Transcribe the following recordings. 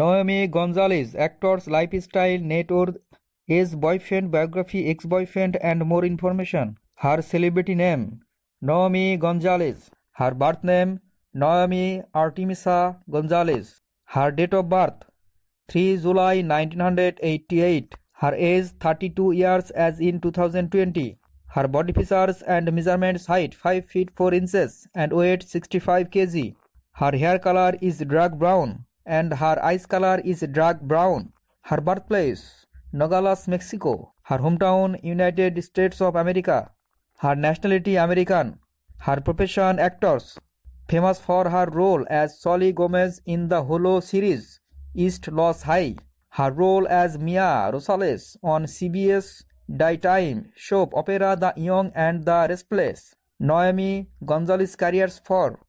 নয়মি Gonzales actors lifestyle network age boyfriend biography ex boyfriend and more information her celebrity name Naomi Gonzales her birth name Naomi Artemisa Gonzales her date of birth three July nineteen hundred eighty eight her age thirty two years as in two thousand twenty her body features and measurements height five feet four inches and weight sixty five K G her hair colour is dark brown and her eyes color is dark brown. Her birthplace, Nogales, Mexico. Her hometown, United States of America. Her nationality, American. Her profession, actors. Famous for her role as Solly Gomez in the Holo series, East Los High. Her role as Mia Rosales on CBS daytime soap opera The Young and the Restless. Noemi Gonzalez careers for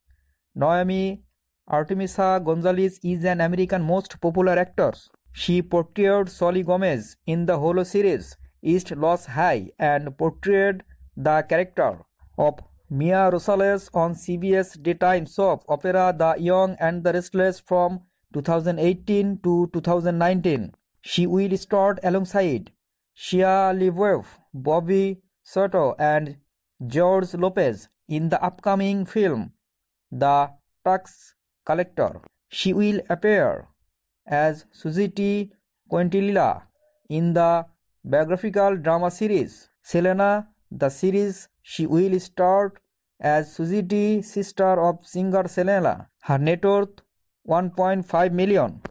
Noemi Artemisa Gonzalez is an American most popular actress. She portrayed Solly Gomez in the Holo series East Los High and portrayed the character of Mia Rosales on CBS daytime soap opera The Young and the Restless from 2018 to 2019. She will star alongside Shia LaBeouf, Bobby Soto, and George Lopez in the upcoming film The Tax collector. She will appear as Suzette Quintilila in the biographical drama series Selena. The series she will start as Suzette, sister of singer Selena. Her net worth 1.5 million.